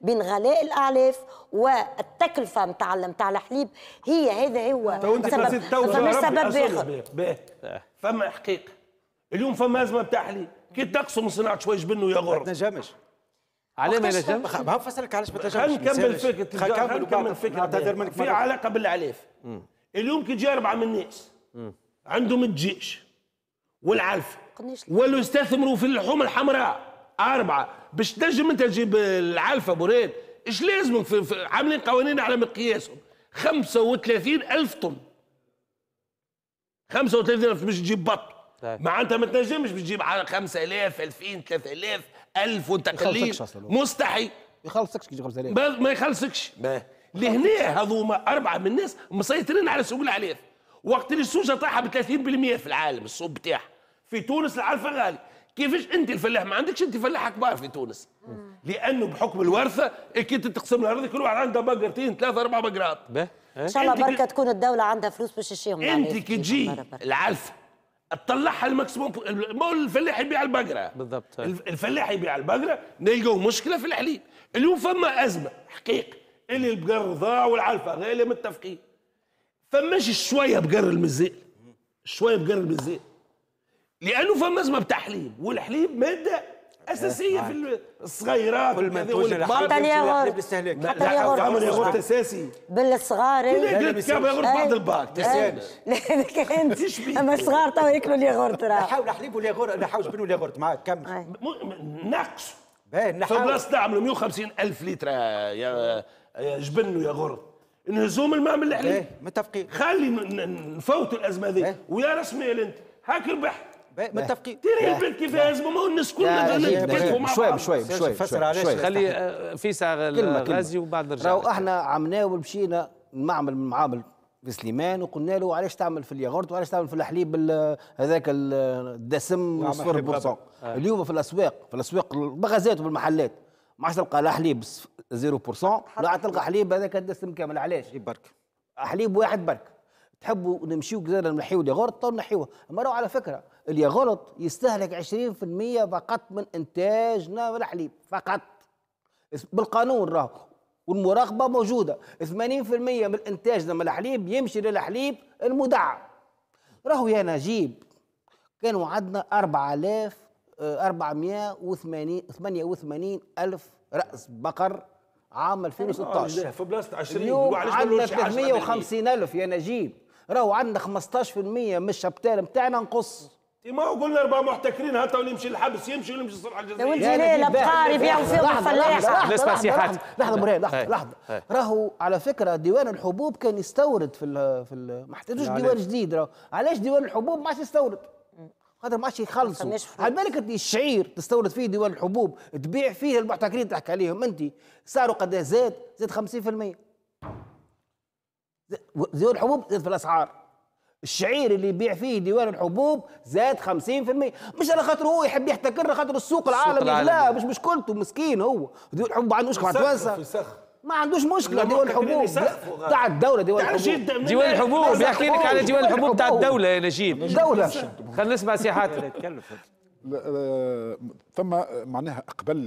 بين غلاء الاعلاف والتكلفه نتاع نتاع الحليب هي هذا هو سبب فما سبب اخر فما حقيقه اليوم فما ازمه نتاع حليب كي تقسم صناعه شوي جبن ويا غرب ما تنجمش علاه ما نجمش ما فسرك علاش ما تنجمش خلينا نكمل فكره خلينا نكمل فكره في علاقه بالاعلاف اليوم كي تجي اربعه من الناس عندهم الجيش والعلف ولو يستثمروا في اللحوم الحمراء أربعة باش تنجم أنت تجيب العلفة براد إيش لازمك في عاملين قوانين على مقياسهم 35 ألف طن 35 ألف باش تجيب بط طيب. معناتها ما تنجمش باش تجيب 5000 2000 3000 1000 وأنت قليل مستحيل ما يخلصكش كي 5000 ما يخلصكش لهنا هذوما أربعة من الناس مسيطرين على سوق العلاف وقت اللي السوجة طايحة ب 30% في العالم السوق بتاعها في تونس العلفة غالي كيفاش انت الفلاح ما عندكش انت فلاح كبار في تونس لانه بحكم الورثه كي تقسم الارض كل واحد عنده بقرتين ثلاثه اربع بقرات إيه. ان شاء الله بركه تكون الدوله عندها فلوس باش تشيهم انت كي تجي العلفه تطلعها الماكسيموم مو الفلاح يبيع البقره بالضبط الفلاح يبيع البقره نلقاو مشكله في الحليب اليوم فما ازمه حقيقه اللي البقر ضاع والعلفه غاليه متفقين فماش شويه بقر المزيل شويه بقر المزيل لانه فما ازمه بتاع حليب والحليب ماده اساسيه آه، في آه. الصغيرات كل ما تقول حتى الياغورت الاستهلاك حتى عمل ياغورت اساسي بالصغار كم ياغورت بعد الباك تسالش لا اما الصغار تو ياكلوا الياغورت راه نحاول حليب والياغورت نحاول بين الياغورت معاك كمل نقص في بلاصه نعملوا 150 الف لتر يا جبن وياغورت نهزوهم الماء من الحليب إيه، متفقين خلي نفوتوا الازمه هذه إيه. ويا رسمي انت هاك البحث متفقين البنت كيف وما هو الناس كلنا نتكلفوا مع شوي شوي شوي فسر علاش خلي ساعه الغازي وبعد نرجع راهو احنا عمنا مشينا المعمل من معامل في سليمان وقلنا له علاش تعمل في الياغورت وعلاش تعمل في الحليب هذاك الدسم نعم، والصفر بورصون آه. اليوم في الاسواق في الاسواق المغازات والمحلات ما عادش تلقى لا حليب 0% لا عاد تلقى حليب هذاك الدسم كامل علاش؟ برك حليب واحد برك تحبوا نمشيو كذا نحيو الياغورت تو نحيوه اما راهو على فكره اللي يستهلك 20% فقط من انتاجنا الحليب فقط بالقانون راهو والمراقبه موجوده 80% من انتاجنا من الحليب يمشي للحليب المدعم راهو يا نجيب كانوا عندنا 4000 488 ألف رأس بقر عام 2016 في بلاصة 20 اليوم عندنا 350 ألف يا نجيب راهو عندنا 15% من الشبتال نتاعنا نقص إيه، ما هو قلنا اربع محتكرين هاتوا اللي يمشي الحبس يمشي واللي يمشي الصلح الجزائري لو الجليل بقاري فيها وفيهم الفلاح نسمع سيحات لحظه مريم لحظه لحظه راهو على فكره ديوان الحبوب كان يستورد في ال في ال ما احتاجوش ديوان جديد راهو علاش ديوان الحبوب ما عادش يستورد خاطر ما عادش يخلصوا على بالك الشعير تستورد فيه ديوان الحبوب تبيع فيه المحتكرين تحكي عليهم انت سعره قد إيه؟ زاد زاد 50% ديوان الحبوب زاد في الاسعار الشعير اللي يبيع فيه ديوان الحبوب زاد 50% مش على خاطر هو يحب يحتكر خاطر السوق العالمي لا مش مشكلته مسكين هو ديوان الحبوب ما عندوش توسع ما عندوش مشكله ديوان الحبوب تاع الدوله ديوان الحبوب ديوان الحبوب يحكي لك على ديوان الحبوب تاع الدوله يا نجيب دوله خلينا نسمع سي حاتم ثم معناها قبل